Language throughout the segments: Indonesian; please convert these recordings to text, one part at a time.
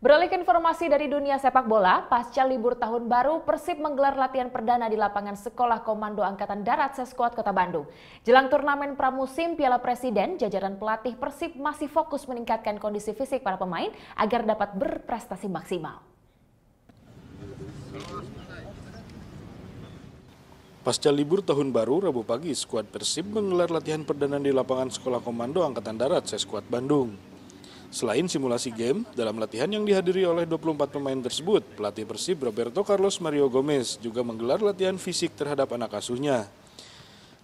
Beralih ke informasi dari dunia sepak bola, pasca libur tahun baru, Persib menggelar latihan perdana di lapangan Sekolah Komando Angkatan Darat seskuat Kota Bandung. Jelang turnamen pramusim Piala Presiden, jajaran pelatih Persib masih fokus meningkatkan kondisi fisik para pemain agar dapat berprestasi maksimal. Pasca libur tahun baru, Rabu pagi, skuad Persib menggelar latihan perdana di lapangan Sekolah Komando Angkatan Darat seskuat Bandung. Selain simulasi game, dalam latihan yang dihadiri oleh 24 pemain tersebut, pelatih Persib Roberto Carlos Mario Gomez juga menggelar latihan fisik terhadap anak asuhnya.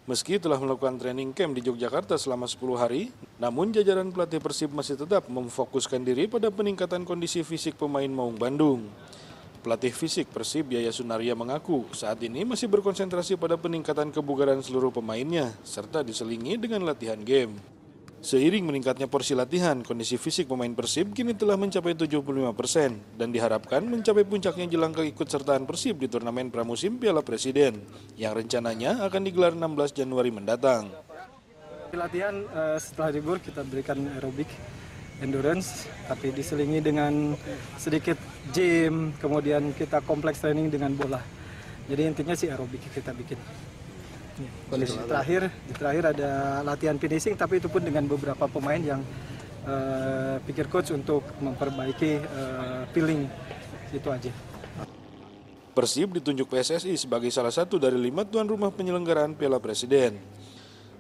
Meski telah melakukan training camp di Yogyakarta selama 10 hari, namun jajaran pelatih Persib masih tetap memfokuskan diri pada peningkatan kondisi fisik pemain Maung Bandung. Pelatih fisik Persib Yaya Sunaria mengaku saat ini masih berkonsentrasi pada peningkatan kebugaran seluruh pemainnya serta diselingi dengan latihan game. Seiring meningkatnya porsi latihan, kondisi fisik pemain Persib kini telah mencapai 75% dan diharapkan mencapai puncaknya jelang keikutsertaan Persib di turnamen pramusim Piala Presiden yang rencananya akan digelar 16 Januari mendatang. Latihan eh, setelah libur kita berikan aerobik endurance tapi diselingi dengan sedikit gym, kemudian kita kompleks training dengan bola. Jadi intinya sih aerobik kita bikin. Iya. kondisi iya. terakhir di terakhir ada latihan finishing tapi itu pun dengan beberapa pemain yang uh, pikir coach untuk memperbaiki uh, feeling itu aja Persib ditunjuk PSSI sebagai salah satu dari lima tuan rumah penyelenggaraan Piala Presiden.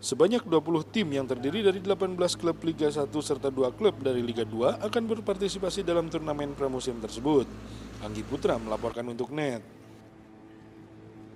Sebanyak 20 tim yang terdiri dari 18 klub Liga 1 serta 2 klub dari Liga 2 akan berpartisipasi dalam turnamen pramusim tersebut. Anggi Putra melaporkan untuk NET.